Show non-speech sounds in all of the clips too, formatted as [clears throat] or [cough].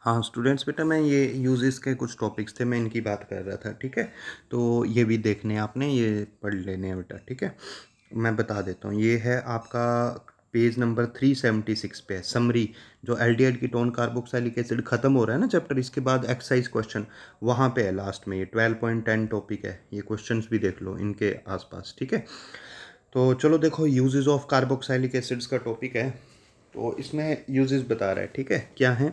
हाँ स्टूडेंट्स बेटा मैं ये यूजेस के कुछ टॉपिक्स थे मैं इनकी बात कर रहा था ठीक है तो ये भी देखने आपने ये पढ़ लेने हैं बेटा ठीक है मैं बता देता हूँ ये है आपका page number three seventy six पे है समरी जो aldehyde ketone carboxylic acid खत्म हो रहा है ना चैप्टर इसके बाद एक्सरसाइज क्वेश्चन वहाँ पे है लास्ट में ये ट्वेल्व पॉइंट टेन टॉपिक है ये क्वेश्चंस भी देख लो इनके आसपास ठीक है तो चलो देखो यूजेस ऑफ कार्बोक्साइलिक एसिड्स का टॉपिक है तो इसमें यूजेस बता रहा है ठीक है क्या है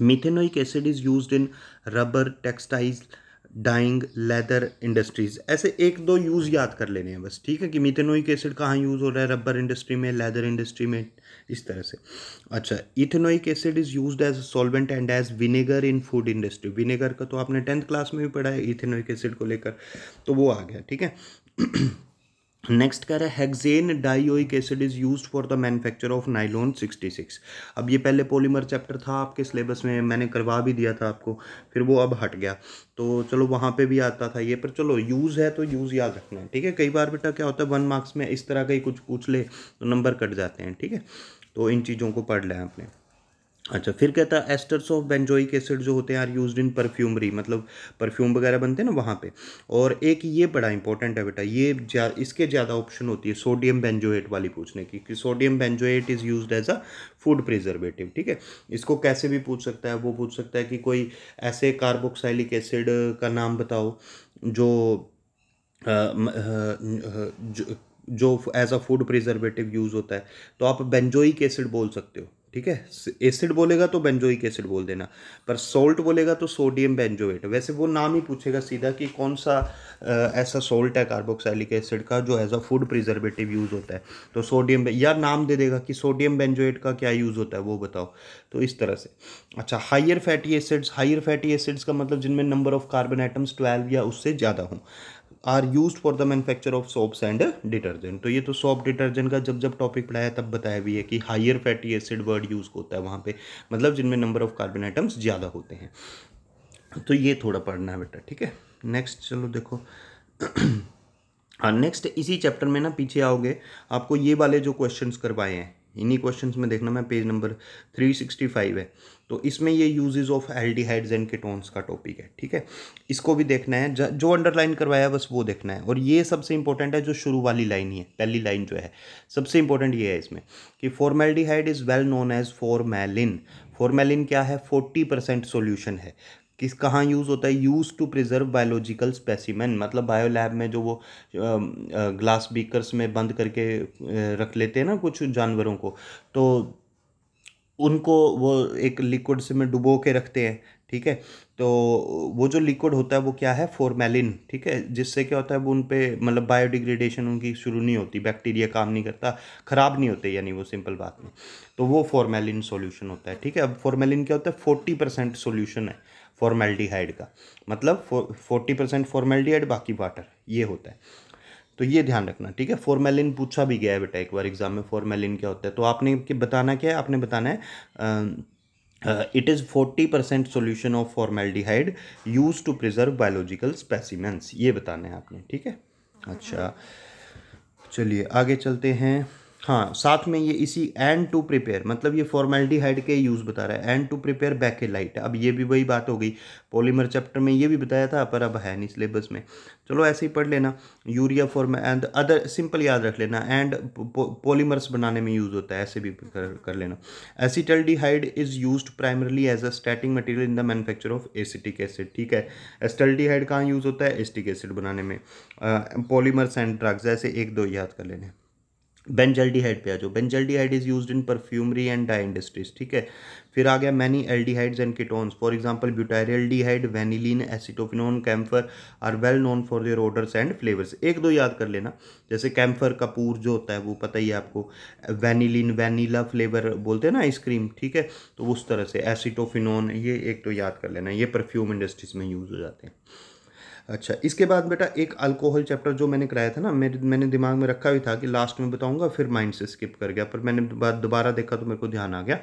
methanoic acid is use in rubber textile dyeing leather industries ऐसे एक दो यूज़ याद कर लेने हैं बस ठीक है कि मिथेनोइक एसिड कहाँ यूज़ हो रहा है रबर इंडस्ट्री में लेदर इंडस्ट्री में इस तरह से अच्छा ethanoic acid is use as solvent and as vinegar in food industry vinegar का तो आपने टेंथ क्लास में भी पढ़ा है इथेनोइक एसिड को लेकर तो वो आ गया ठीक है नेक्स्ट कह रहा है hexanedioic acid is use for the manufacture of nylon 66 अब ये पहले पॉलीमर चैप्टर था आपके सिलेबस में मैंने करवा भी दिया था आपको फिर वो अब हट गया तो चलो वहाँ पे भी आता था ये पर चलो यूज़ है तो यूज़ याद रखना है ठीक है कई बार बेटा क्या होता है वन मार्क्स में इस तरह का ही कुछ पूछ ले तो नंबर कट जाते हैं ठीक है तो इन चीज़ों को पढ़ लें आपने अच्छा फिर कहता है एस्टर्स ऑफ बेंजोइक एसिड जो होते हैं आर यूज्ड इन परफ्यूमरी मतलब परफ्यूम वगैरह बनते हैं ना वहाँ पे और एक ये बड़ा इंपॉर्टेंट है बेटा ये जा, इसके ज़्यादा ऑप्शन होती है सोडियम बेंजोएट वाली पूछने की कि sodium benzoate is used as a food preservative ठीक है इसको कैसे भी पूछ सकता है वो पूछ सकता है कि कोई ऐसे कार्बोक्साइलिक एसिड का नाम बताओ जो आ, आ, आ, जो as a food preservative use होता है तो आप बेंजोइक एसिड बोल सकते हो ठीक है एसिड बोलेगा तो बेंजोइक एसिड बोल देना पर सॉल्ट बोलेगा तो सोडियम बेंजोएट वैसे वो नाम ही पूछेगा सीधा कि कौन सा आ, ऐसा सॉल्ट है कार्बोक्साइलिक एसिड का जो as a food preservative use होता है तो सोडियम या नाम दे देगा कि सोडियम बेंजोएट का क्या यूज़ होता है वो बताओ तो इस तरह से अच्छा higher fatty acids higher fatty acids का मतलब जिनमें number of carbon atoms twelve या उससे ज़्यादा हों are use for the manufacture of soaps and detergent तो ये तो सोप डिटर्जेंट का जब जब टॉपिक पढ़ाया तब बताया भी है कि higher fatty acid word use होता है वहाँ पे मतलब जिनमें नंबर ऑफ कार्बन आइटम्स ज़्यादा होते हैं तो ये थोड़ा पढ़ना है बेटा ठीक है नेक्स्ट चलो देखो नेक्स्ट [clears throat] हाँ, इसी चैप्टर में ना पीछे आओगे आपको ये वाले जो क्वेश्चंस करवाए हैं इन्हीं क्वेश्चन में देखना मैं page number three sixty five है तो इसमें ये uses of aldehydes and ketones का टॉपिक है ठीक है इसको भी देखना है जो अंडरलाइन करवाया बस वो देखना है और ये सबसे इंपॉर्टेंट है जो शुरू वाली लाइन ही है पहली लाइन जो है सबसे इंपॉर्टेंट ये है इसमें कि formaldehyde is well known as formalin formalin क्या है फोर्टी परसेंट सोल्यूशन है किस कहाँ यूज़ होता है use to preserve biological specimen मतलब बायो लैब में जो वो ग्लास बीकर्स में बंद करके रख लेते हैं ना कुछ जानवरों को तो उनको वो एक लिक्विड से में डुबो के रखते हैं ठीक है तो वो जो लिक्विड होता है वो क्या है फॉर्मेलिन ठीक है जिससे क्या होता है वो उन पर मतलब बायोडिग्रेडेशन उनकी शुरू नहीं होती बैक्टीरिया काम नहीं करता ख़राब नहीं होते यानी वो सिंपल बात में तो वो फॉर्मेलिन सोल्यूशन होता है ठीक है अब फॉर्मेलिन क्या होता है फोर्टी परसेंट सोल्यूशन है फॉर्मेल्टीहाइड का मतलब फोर्टी परसेंट फॉर्मेल्डिहाइड बाकी वाटर ये होता है तो ये ध्यान रखना ठीक है फॉर्मेलिन पूछा भी गया है बेटा एक बार एग्जाम में फॉर्मेलिन क्या होता है तो आपने बताना क्या है आपने बताना है ah, it is forty percent solution of formaldehyde use to preserve biological specimens ये बताने हैं आपने ठीक है हाँ, हाँ। अच्छा चलिए आगे चलते हैं हाँ साथ में ये इसी एंड टू प्रिपेयर मतलब ये हाइड के यूज़ बता रहा है एंड टू प्रिपेयर लाइट अब ये भी वही बात हो गई पॉलीमर चैप्टर में ये भी बताया था पर अब है नहीं सिलेबस में चलो ऐसे ही पढ़ लेना urea form and other simple याद रख लेना एंड पॉलीमर्स बनाने में यूज़ होता है ऐसे भी कर, कर लेना acetaldehyde is use primarily as a starting material in the manufacture of acetic acid ठीक है एस्टल्डिहाइड कहाँ यूज़ होता है एसिटिक एसिड बनाने में पॉलीमर्स एंड ड्रग्स ऐसे एक दो याद कर लेने हाइड पे आ जाओ hyde is use in perfumery and dye industries ठीक है फिर आ गया many hydes and ketones for d hyde vanillin acetophenone camphor are well known for their odours and flavours एक दो याद कर लेना जैसे कैम्फर कपूर जो होता है वो पता ही है आपको वेनिलिन वेनीला फ्लेवर बोलते हैं ना आइसक्रीम ठीक है तो उस तरह से एसिटोफिनोन ये एक तो याद कर लेना ये परफ्यूम इंडस्ट्रीज में यूज़ हो जाते हैं अच्छा इसके बाद बेटा एक अल्कोहल चैप्टर जो मैंने कराया था ना मेरे मैंने दिमाग में रखा भी था कि लास्ट में बताऊंगा फिर माइंड से स्किप कर गया पर मैंने दोबारा देखा तो मेरे को ध्यान आ गया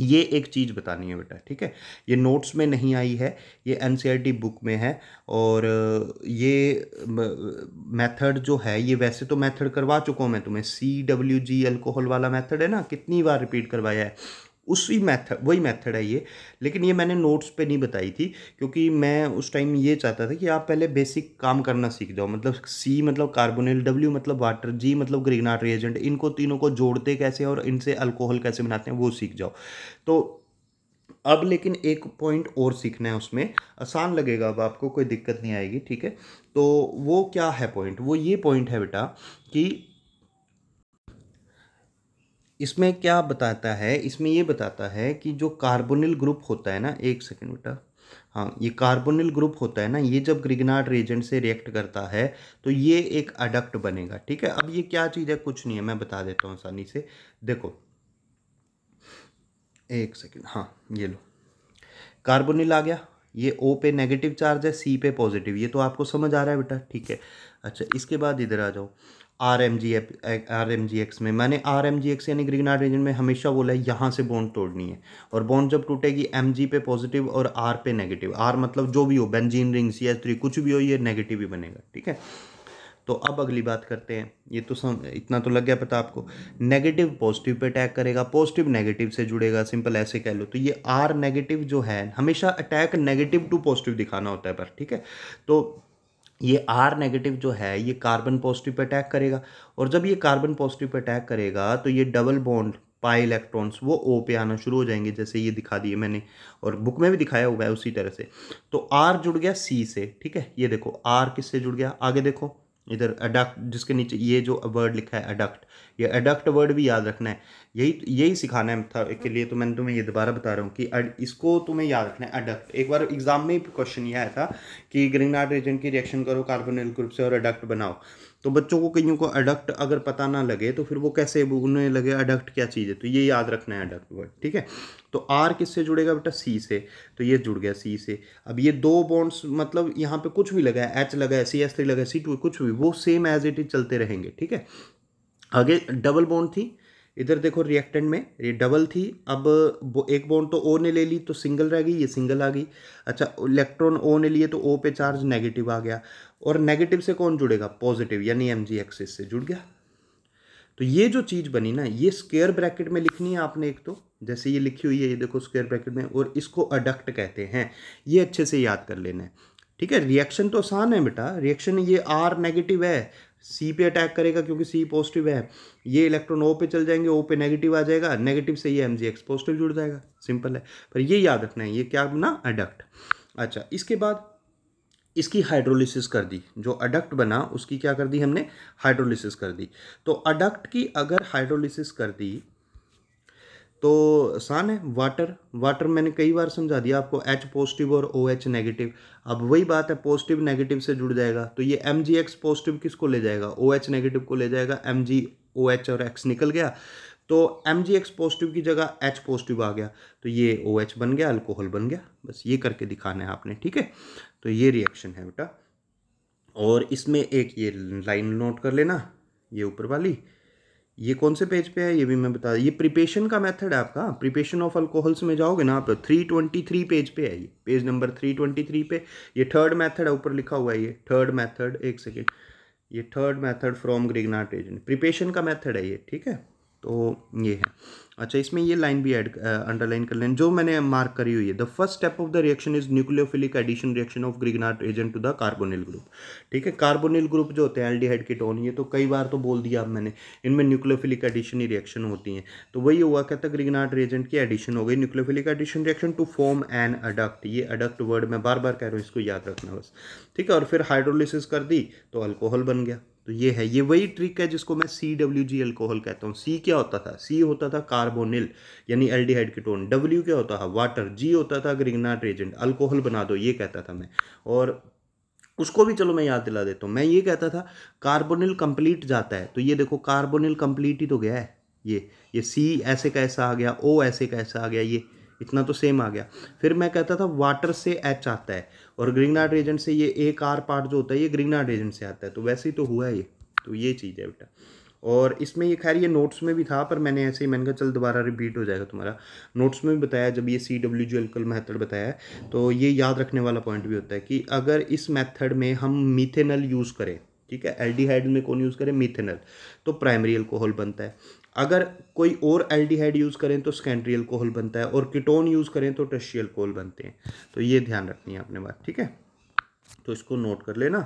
ये एक चीज़ बतानी है बेटा ठीक है ये नोट्स में नहीं आई है ये एन बुक e में है और ये मेथड जो है ये वैसे तो मेथड करवा चुका हूँ मैं तुम्हें सी डब्ल्यू जी अल्कोहल वाला मेथड है ना कितनी बार रिपीट करवाया है उसी मेथड वही मेथड है ये लेकिन ये मैंने नोट्स पे नहीं बताई थी क्योंकि मैं उस टाइम ये चाहता था कि आप पहले बेसिक काम करना सीख जाओ मतलब सी मतलब कार्बोनिल डब्ल्यू मतलब वाटर जी मतलब ग्रीनाट रिएजेंट इनको तीनों को जोड़ते कैसे और इनसे अल्कोहल कैसे बनाते हैं वो सीख जाओ तो अब लेकिन एक पॉइंट और सीखना है उसमें आसान लगेगा अब आपको कोई दिक्कत नहीं आएगी ठीक है तो वो क्या है पॉइंट वो ये पॉइंट है बेटा कि इसमें क्या बताता है इसमें ये बताता है कि जो कार्बोनिल ग्रुप होता है ना एक सेकेंड बेटा हाँ ये कार्बोनिल ग्रुप होता है ना ये जब ग्रिगनाड रेजेंट से रिएक्ट करता है तो ये एक अडक्ट बनेगा ठीक है अब ये क्या चीज़ है कुछ नहीं है मैं बता देता हूँ आसानी से देखो एक सेकेंड हाँ ये लो कार्बोनिल आ गया ये ओ पे नेगेटिव चार्ज है सी पे पॉजिटिव ये तो आपको समझ आ रहा है बेटा ठीक है अच्छा इसके बाद इधर आ जाओ R M G R M G X में मैंने आर एम जी एक्स यानी ग्रीन रीजन में हमेशा बोला है यहाँ से बॉन्ड तोड़नी है और बॉन्ड जब टूटेगी एम जी पे पॉजिटिव और आर पे नेगेटिव आर मतलब जो भी हो benzene ring C S three कुछ भी हो ये नेगेटिव ही बनेगा ठीक है तो अब अगली बात करते हैं ये तो सम इतना तो लग गया पता आपको नेगेटिव पॉजिटिव पे अटैक करेगा पॉजिटिव नेगेटिव से जुड़ेगा सिंपल ऐसे कह लो तो ये आर नेगेटिव जो है हमेशा अटैक नेगेटिव टू पॉजिटिव दिखाना होता है पर ठीक है तो ये आर नेगेटिव जो है ये कार्बन पॉजिटिव पे अटैक करेगा और जब ये कार्बन पॉजिटिव पे अटैक करेगा तो ये डबल बॉन्ड पाई इलेक्ट्रॉन्स वो ओ पे आना शुरू हो जाएंगे जैसे ये दिखा दिए मैंने और बुक में भी दिखाया हुआ है उसी तरह से तो आर जुड़ गया सी से ठीक है ये देखो आर किससे जुड़ गया आगे देखो इधर अडक्ट जिसके नीचे ये जो वर्ड लिखा है अडक्ट ये अडक्ट वर्ड भी याद रखना है यही यही सिखाना है था के लिए तो मैंने तुम्हें ये दोबारा बता रहा हूँ कि इसको तुम्हें याद रखना है अडक्ट एक बार एग्जाम में क्वेश्चन ये आया था कि आर्ट एजेंट की रिएक्शन करो कार्बोनिल ग्रुप से और अडक्ट बनाओ तो बच्चों को कईयों को अडक्ट अगर पता ना लगे तो फिर वो कैसे उन्हें लगे अडक्ट क्या चीज़ है तो ये याद रखना है अडक्ट वर्ड ठीक है तो आर किससे जुड़ेगा बेटा सी से तो ये जुड़ गया सी से अब ये दो बॉन्ड्स मतलब यहाँ पे कुछ भी लगा है एच लगा है सी एस थ्री लगा है सी टू कुछ भी वो सेम एज इट इज चलते रहेंगे ठीक है आगे डबल बॉन्ड थी इधर देखो रिएक्टेंट में ये डबल थी अब एक बॉन्ड तो ओ ने ले ली तो सिंगल रह गई ये सिंगल आ गई अच्छा इलेक्ट्रॉन ओ ने लिए तो ओ पे चार्ज नेगेटिव आ गया और नेगेटिव से कौन जुड़ेगा पॉजिटिव यानी एम जी एक्सिस से जुड़ गया तो ये जो चीज़ बनी ना ये स्क्वेयर ब्रैकेट में लिखनी है आपने एक तो जैसे ये लिखी हुई है ये देखो स्क्वेयर ब्रैकेट में और इसको अडक्ट कहते हैं ये अच्छे से याद कर लेना है ठीक है रिएक्शन तो आसान है बेटा रिएक्शन ये आर नेगेटिव है सी पे अटैक करेगा क्योंकि सी पॉजिटिव है ये इलेक्ट्रॉन ओ पे चल जाएंगे ओ पे नेगेटिव आ जाएगा नेगेटिव से ये एम जी एक्स पॉजिटिव जुड़ जाएगा सिंपल है पर ये याद रखना है ये क्या बना अडक्ट अच्छा इसके बाद इसकी हाइड्रोलिसिस कर दी जो अडक्ट बना उसकी क्या कर दी हमने हाइड्रोलिसिस कर दी तो अडक्ट की अगर हाइड्रोलिसिस कर दी तो आसान है वाटर वाटर मैंने कई बार समझा दिया आपको एच पॉजिटिव और ओ एच नेगेटिव अब वही बात है पॉजिटिव नेगेटिव से जुड़ जाएगा तो ये एम जी एक्स पॉजिटिव किसको ले जाएगा ओ एच नेगेटिव को ले जाएगा एम जी ओ एच और एक्स निकल गया तो एम जी एक्स पॉजिटिव की जगह एच पॉजिटिव आ गया तो ये ओ एच बन गया अल्कोहल बन गया बस ये करके दिखाना है आपने ठीक है तो ये रिएक्शन है बेटा और इसमें एक ये लाइन नोट कर लेना ये ऊपर वाली ये कौन से पेज पे है ये भी मैं बता ये प्रिपेशन का मेथड है आपका प्रिपेशन ऑफ अल्कोहल्स में जाओगे ना आप थ्री ट्वेंटी थ्री पेज पे है ये page number three twenty three पे ये थर्ड मेथड है ऊपर लिखा हुआ है ये थर्ड मेथड एक सेकेंड ये third method from Grignard reagent preparation का मेथड है ये ठीक है तो ये है अच्छा इसमें ये लाइन भी एड अंडरलाइन कर लें जो मैंने मार्क करी हुई है the first step of the reaction is nucleophilic addition reaction of Grignard reagent to the carbonyl group ठीक है कार्बोनिल ग्रुप जो होते हैं एल्डिहाइड की टोन ये तो कई बार तो बोल दिया अब मैंने इनमें न्यूक्लियोफिलिक एडिशन ही रिएक्शन होती हैं तो वही हुआ कहता ग्रिगनाट रेजेंट की एडिशन हो गई nucleophilic addition reaction to form an adduct ये अडक्ट वर्ड मैं बार बार कह रहा हूँ इसको याद रखना बस ठीक है और फिर हाइड्रोलिसिस कर दी तो अल्कोहल बन गया तो ये है ये वही ट्रिक है जिसको मैं सी डब्ल्यू जी एल्कोहल कहता हूँ सी क्या होता था सी होता था कार्बोनिल यानी एल्डिहाइड कीटोन डब्ल्यू क्या होता था वाटर जी होता था ग्रिगनाट एजेंट अल्कोहल बना दो ये कहता था मैं और उसको भी चलो मैं याद दिला देता हूँ मैं ये कहता था कार्बोनिल कंप्लीट जाता है तो ये देखो कार्बोनिल कंप्लीट ही तो गया है ये ये सी ऐसे कैसा आ गया ओ ऐसे कैसा आ गया ये इतना तो सेम आ गया फिर मैं कहता था वाटर से एच आता है और ग्रीनहार्ड रेजेंट से ये एक आर पार्ट जो होता है ये ग्रीनहार्ड रेजेंट से आता है तो वैसे ही तो हुआ है ये तो ये चीज़ है बेटा और इसमें ये खैर ये नोट्स में भी था पर मैंने ऐसे ही मैंने कहा चल दोबारा रिपीट हो जाएगा तुम्हारा नोट्स में भी बताया जब ये सी डब्ल्यू जी एलकल मैथड बताया तो ये याद रखने वाला पॉइंट भी होता है कि अगर इस मेथड में हम मीथेनल यूज़ करें ठीक है एल्डिहाइड में कौन यूज़ करें मीथेनल तो प्राइमरी अल्कोहल बनता है अगर कोई और एल्डिहाइड यूज़ करें तो सेकेंडरी अल्कोहल बनता है और किटोन यूज़ करें तो टर्शी अल्कोहल बनते हैं तो ये ध्यान रखनी है आपने बात ठीक है तो इसको नोट कर लेना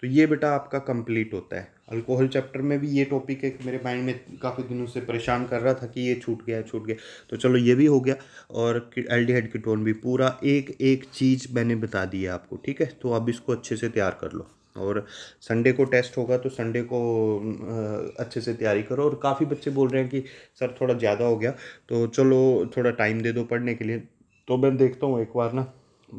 तो ये बेटा आपका कंप्लीट होता है अल्कोहल चैप्टर में भी ये टॉपिक है मेरे माइंड में काफ़ी दिनों से परेशान कर रहा था कि ये छूट गया छूट गया तो चलो ये भी हो गया और एल्डिहाइड किटोन भी पूरा एक एक चीज़ मैंने बता दी है आपको ठीक है तो अब इसको अच्छे से तैयार कर लो और संडे को टेस्ट होगा तो संडे को अच्छे से तैयारी करो और काफ़ी बच्चे बोल रहे हैं कि सर थोड़ा ज़्यादा हो गया तो चलो थोड़ा टाइम दे दो पढ़ने के लिए तो मैं देखता हूँ एक बार ना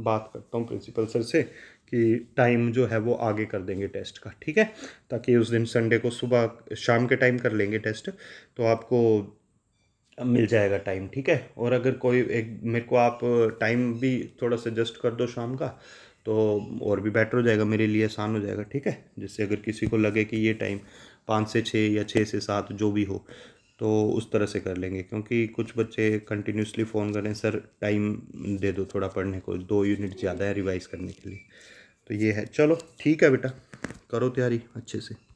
बात करता हूँ प्रिंसिपल सर से कि टाइम जो है वो आगे कर देंगे टेस्ट का ठीक है ताकि उस दिन संडे को सुबह शाम के टाइम कर लेंगे टेस्ट तो आपको मिल जाएगा टाइम ठीक है और अगर कोई एक मेरे को आप टाइम भी थोड़ा सजेस्ट कर दो शाम का तो और भी बेटर हो जाएगा मेरे लिए आसान हो जाएगा ठीक है जिससे अगर किसी को लगे कि ये टाइम पाँच से छः या छः से सात जो भी हो तो उस तरह से कर लेंगे क्योंकि कुछ बच्चे कंटिन्यूसली फ़ोन करें सर टाइम दे दो थोड़ा पढ़ने को दो यूनिट ज़्यादा है रिवाइज़ करने के लिए तो ये है चलो ठीक है बेटा करो तैयारी अच्छे से